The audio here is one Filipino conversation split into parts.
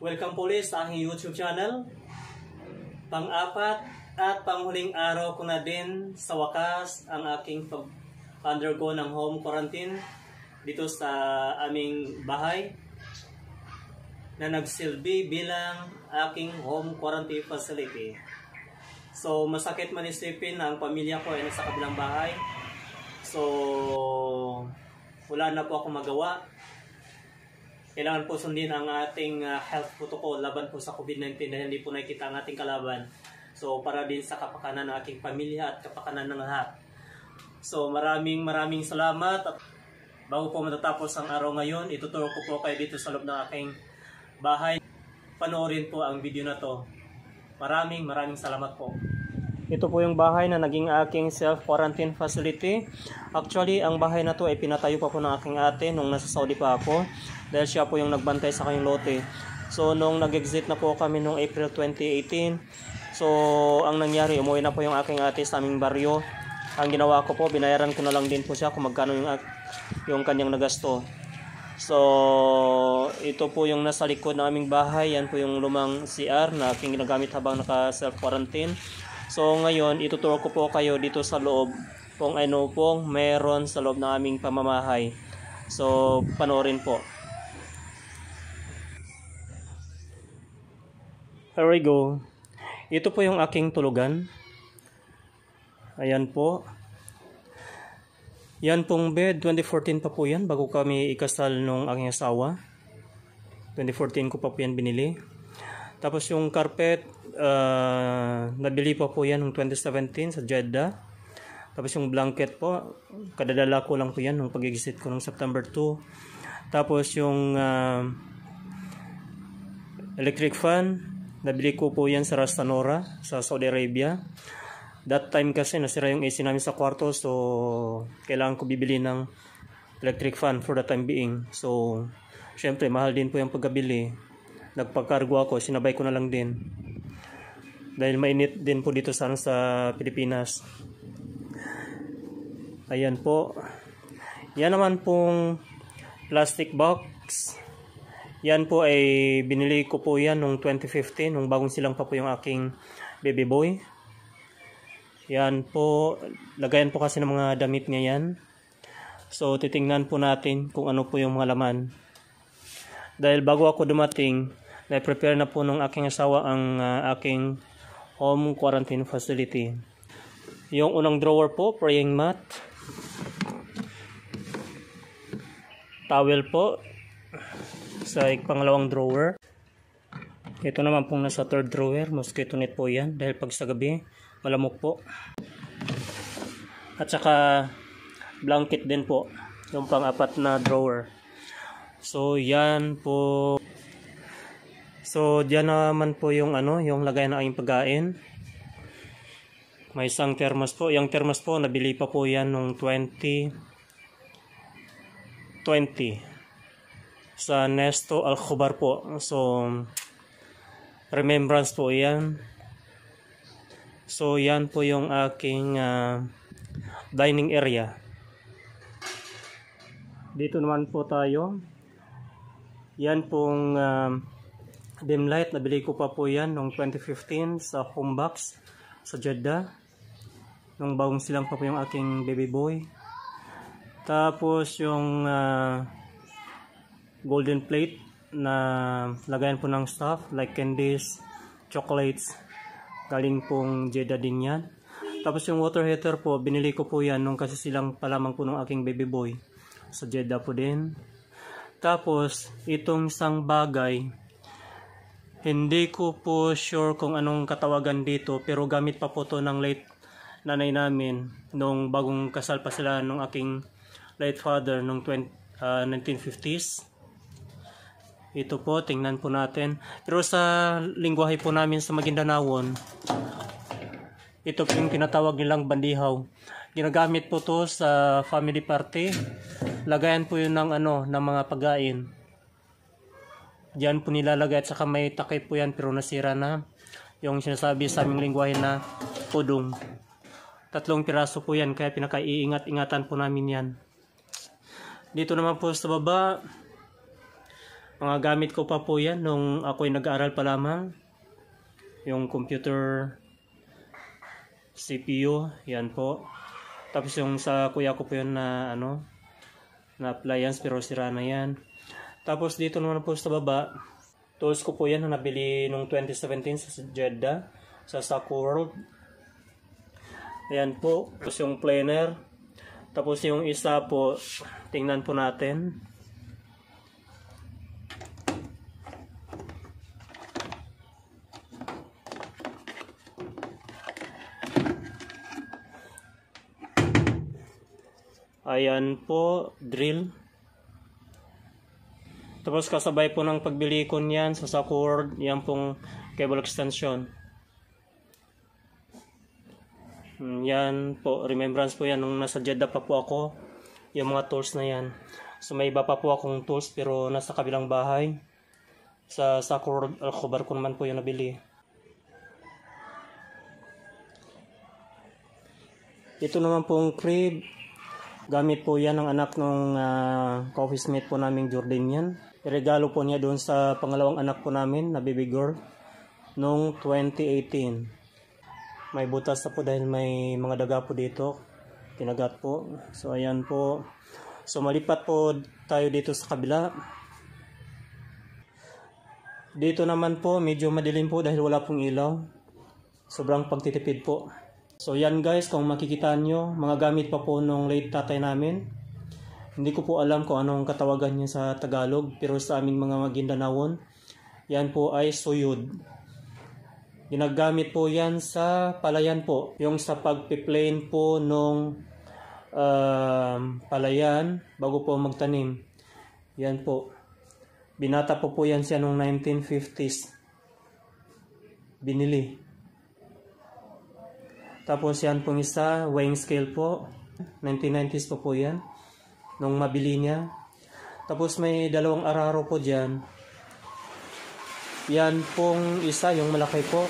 Welcome po ulit sa aking YouTube channel. Pang-apat at panghuling araw ko na din sa wakas ang aking undergo ng home quarantine dito sa aming bahay na nagsilbi bilang aking home quarantine facility. So masakit man isipin ang pamilya ko ay nasa kabilang bahay. So wala na po ako magawa kailangan po sundin ang ating uh, health protocol laban po sa COVID-19 dahil hindi po nakikita ang ating kalaban. So para din sa kapakanan ng aking pamilya at kapakanan ng lahat. So maraming maraming salamat. At bago po matatapos ang araw ngayon, ituturo ko po kayo dito sa loob ng aking bahay. Panoorin po ang video na to. Maraming maraming salamat po. Ito po yung bahay na naging aking self-quarantine facility. Actually, ang bahay na to ay pinatayo pa po ng aking ate nung nasa Saudi pa ako dahil siya po yung nagbantay sa kanyang lote. So nung nag-exit na po kami noong April 2018, so ang nangyari, umuwi na po yung aking ate sa aming baryo. Ang ginawa ko po, binayaran ko na lang din po siya kung magkano yung, yung kanyang nagasto. So, ito po yung nasa likod ng aming bahay. Yan po yung lumang CR na aking ginagamit habang naka-self-quarantine. So, ngayon, ituturo ko po kayo dito sa loob kung ano pong meron sa loob ng aming pamamahay. So, panoorin po. There we go. Ito po yung aking tulugan. Ayan po. Yan pong bed, 2014 pa po yan, bago kami ikasal nung aking asawa. 2014 ko pa po yan binili. Tapos yung carpet, uh, nabili pa po yan nung 2017 sa Jeddah. Tapos yung blanket po, kadadala ko lang po yan nung pagigisit ko nung September 2. Tapos yung uh, electric fan, Nabili ko po yan sa Rastanora sa Saudi Arabia. That time kasi nasira yung AC namin sa kwarto so kailangan ko bibili ng electric fan for the time being. So syempre mahal din po yung pagkabili. Nagpagkargo ako, sinabay ko na lang din. Dahil mainit din po dito sana sa Pilipinas. Ayan po. Yan naman pong plastic box. Yan po ay binili ko po yan nung 2015, nung bagong silang pa po yung aking baby boy. Yan po, lagayan po kasi ng mga damit niya yan. So, titingnan po natin kung ano po yung mga laman. Dahil bago ako dumating, na-prepare na po nung aking asawa ang uh, aking home quarantine facility. Yung unang drawer po, praying mat. Towel po sa pangalawang drawer. Ito naman pong nasa third drawer, mosquito net po yan dahil pag sa gabi, malamok po. At saka blanket din po, yung pang-apat na drawer. So yan po. So diyan naman po yung ano, yung lagay na aking pagkain. May isang thermos po. Yung thermos po, nabili pa po yan nung 20 20 sa Nesto Alcobar po. So, remembrance po yan. So, yan po yung aking uh, dining area. Dito naman po tayo. Yan pong uh, dim light. Nabili ko pa po yan noong 2015 sa Homebox sa Jeddah. Nung bagong silang pa po yung aking baby boy. Tapos yung... Uh, golden plate na lagayan po ng stuff like candies, chocolates galing pong Jeda din yan tapos yung water heater po binili ko po yan nung kasi silang palamang po ng aking baby boy sa so, Jeda po din tapos itong isang bagay hindi ko po sure kung anong katawagan dito pero gamit pa po to ng late nanay namin nung bagong kasal pa sila nung aking late father nung 20, uh, 1950s ito po, tingnan po natin. Pero sa lingwahe po namin sa Maguindanaon, ito po yung kinatawag nilang bandihaw. Ginagamit po to sa family party. Lagayan po yun ng, ano, ng mga pagain. Diyan po nilalagay at saka may takip po yan pero nasira na. Yung sinasabi sa aming lingwahe na pudong. Tatlong piraso po yan kaya pinakaiingat-ingatan po namin yan. Dito naman po sa baba, mga gamit ko pa po yan nung ako'y nag-aaral pa lamang. Yung computer CPU, yan po. Tapos yung sa kuya ko po yun na ano, na appliance pero sira na yan. Tapos dito naman po sa baba, tools ko po yan na nabili nung 2017 sa Jeddah, sa Saku Yan po, tapos yung planer. Tapos yung isa po, tingnan po natin. Ayan po, drill. Tapos kasabay po ng pagbili ko niyan sa cord, yan pong cable extension. Hmm, yan po, remembrance po yan nung nasa Jeddah pa po ako, yung mga tools na yan. So may iba pa po akong tools pero nasa kabilang bahay. Sa Sakur ah, Alcobar ko naman po yung nabili. Ito naman pong crib, Gamit po yan ng anak ng uh, coffee smith po naming Jordanian. Regalo po niya doon sa pangalawang anak po namin na baby girl noong 2018. May butas na po dahil may mga daga po dito. Kinagat po. So ayan po. So malipat po tayo dito sa kabila. Dito naman po medyo madilim po dahil wala pong ilaw. Sobrang pagtitipid po. So yan guys, kung makikita nyo, mga gamit pa po nung late tatay namin. Hindi ko po alam kung anong katawagan niya sa Tagalog, pero sa aming mga magindanawon, yan po ay suyod. Ginagamit po yan sa palayan po, yung sa pagpiplane po nung uh, palayan bago po magtanim. Yan po. Binata po po yan siya noong 1950s. Binili. Tapos yan pong isa, weighing scale po. 1990s po, po yan. Nung mabili niya. Tapos may dalawang araro po dyan. Yan pong isa, yung malaki po.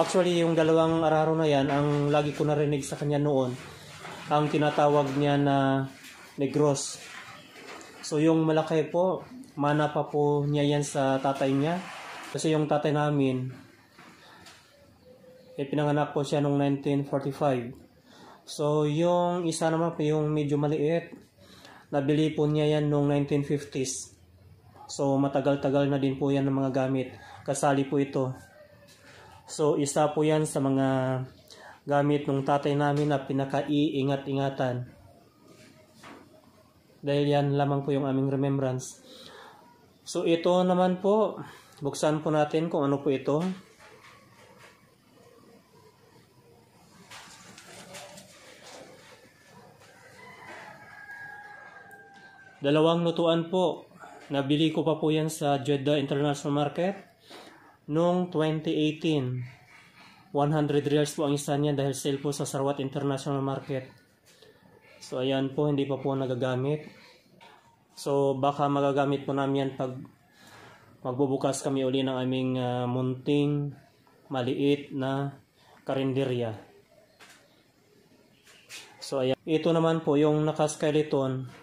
Actually, yung dalawang araro na yan, ang lagi ko narinig sa kanya noon, ang tinatawag niya na negros. So, yung malaki po, mana pa po niya yan sa tatay niya. Kasi yung tatay namin, eh, pinanganak po siya noong 1945. So, yung isa naman po yung medyo maliit, nabili po niya yan noong 1950s. So, matagal-tagal na din po yan ng mga gamit. Kasali po ito. So, isa po yan sa mga gamit nung tatay namin na pinaka iingat ingatan Dahil yan lamang po yung aming remembrance. So, ito naman po, buksan po natin kung ano po ito. Dalawang lutuan po. Nabili ko pa po yan sa Jeddah International Market noong 2018. 100 reals po ang isa niya dahil sale po sa Sarawat International Market. So ayan po, hindi pa po nagagamit. So baka magagamit po namin yan pag magbubukas kami uli ng aming uh, munting maliit na karinderya. So ayan, ito naman po yung naka-skeleton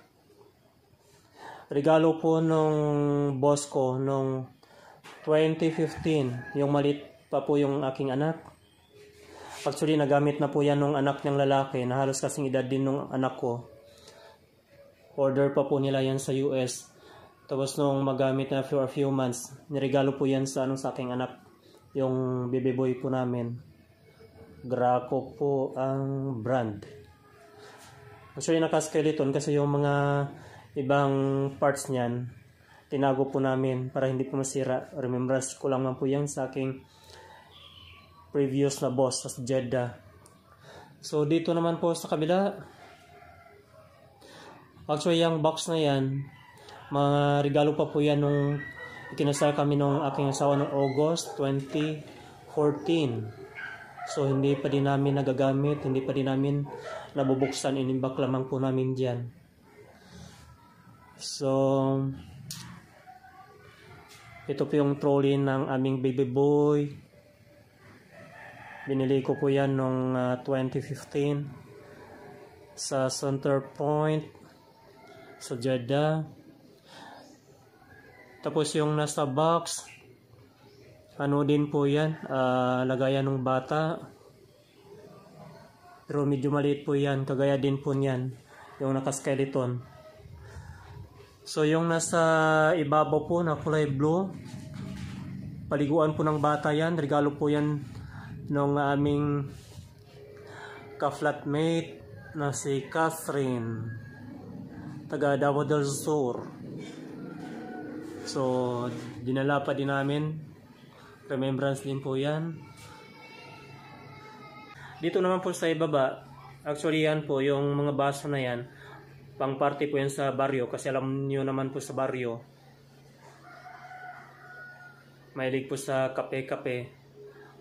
regalo po nung boss ko nung 2015, yung malit pa po yung aking anak. Actually, nagamit na po yan nung anak niyang lalaki na halos kasing edad din nung anak ko. Order pa po nila yan sa US. Tapos nung magamit na for a few months, niregalo po yan sa, ano, sa aking anak, yung baby boy po namin. Graco po ang brand. Actually, naka-skeleton kasi yung mga ibang parts niyan, tinago po namin para hindi po masira. Remembrance ko lang man po yan sa aking previous na boss sa Jeddah. So, dito naman po sa kabila, actually, yung box na yan, mga regalo pa po yan nung ikinasal kami nung aking asawa noong August 2014. So, hindi pa din namin nagagamit, hindi pa din namin nabubuksan, inimbak lamang po namin dyan. So, ito po yung trolley ng aming baby boy. Binili ko po yan noong uh, 2015 sa Center Point sa Jeddah. Tapos yung nasa box, ano din po yan, uh, lagayan ng bata. Pero medyo maliit po yan, kagaya din po yan, yung nakaskeleton. So yung nasa ibabaw po na kulay blue, paliguan po ng bata yan. Regalo po yan ng aming ka-flatmate na si Catherine, taga Davao del Sur. So, dinala pa din namin. Remembrance din po yan. Dito naman po sa ibaba, actually yan po, yung mga baso na yan, pang party po yan sa baryo kasi alam niyo naman po sa baryo mahilig po sa kape-kape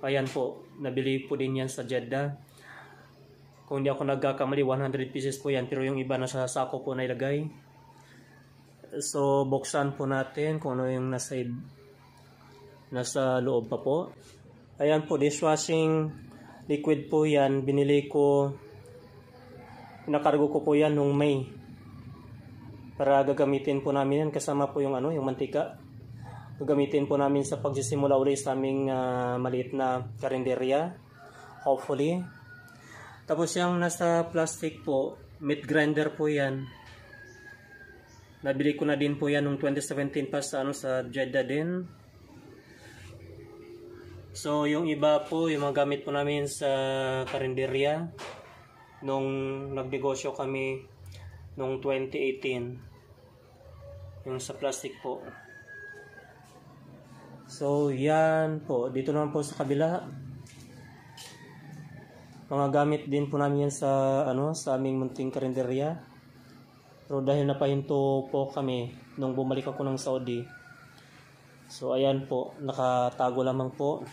ayan po nabili po din yan sa Jeddah kung hindi ako nagkakamali 100 pieces po yan pero yung iba na sa sako po nailagay so buksan po natin kung ano yung nasa nasa loob pa po ayan po dishwashing liquid po yan binili ko nakargo ko po yan nung May para gagamitin po namin yan kasama po yung ano yung mantika gagamitin po namin sa pagsisimula uli sa aming uh, maliit na karinderya hopefully tapos yung nasa plastic po meat grinder po yan nabili ko na din po yan nung 2017 pa sa ano sa Jeddah din So, yung iba po, yung mga gamit po namin sa karinderya nung nagnegosyo kami nung 2018. Yung sa plastic po. So, yan po. Dito naman po sa kabila. Mga gamit din po namin yan sa, ano, sa aming munting karinderya. Pero dahil napahinto po kami nung bumalik ako ng Saudi. So, ayan po. Nakatago lamang po.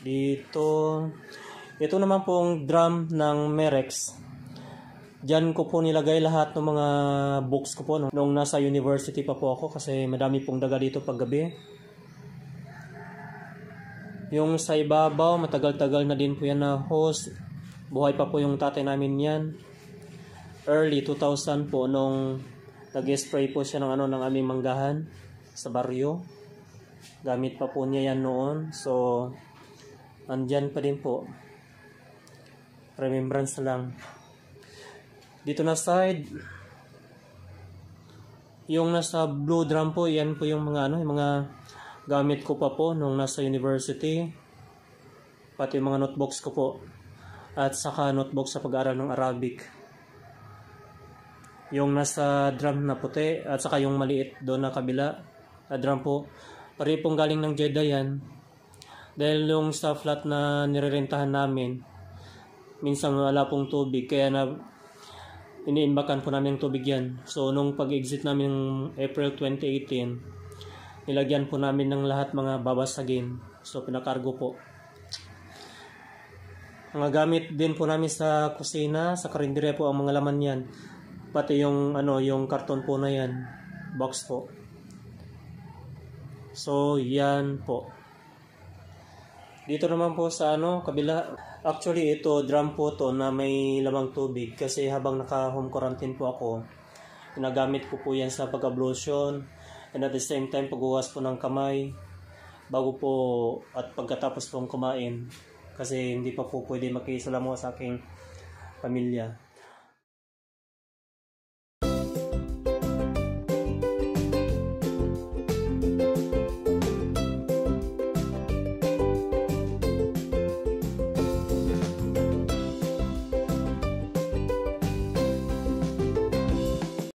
Dito, ito naman pong drum ng Merex. Diyan ko po nilagay lahat ng mga books ko po nung, nung nasa university pa po ako kasi madami pong daga dito paggabi. Yung sa ibabaw, matagal-tagal na din po yan na host. Buhay pa po yung tatay namin yan. Early 2000 po nung nag-spray po siya ng ano ng aming manggahan sa baryo. Gamit pa po niya yan noon. So, andyan pa din po remembrance lang dito na side yung nasa blue drum po yan po yung mga ano yung mga gamit ko pa po nung nasa university pati yung mga notebooks ko po at saka notebook sa pag-aaral ng Arabic yung nasa drum na puti at saka yung maliit doon na kabila na drum po pare pong galing ng Jeddah yan dahil yung sa flat na nirerentahan namin minsan wala pong tubig kaya na iniimbakan po namin ng tubig yan. So, nung pag-exit namin ng April 2018, nilagyan po namin ng lahat mga babasagin. So, pinakargo po. Mga gamit din po namin sa kusina, sa karinderya po ang mga laman yan. Pati yung, ano, yung karton po na yan. Box po. So, yan po. Dito naman po sa ano, kabila Actually, ito, drum po to na may lamang tubig kasi habang naka-home quarantine po ako, ginagamit ko po yan sa pag-ablution and at the same time paghuwas po ng kamay bago po at pagkatapos pong kumain kasi hindi pa po pwede makisalamuha sa aking pamilya.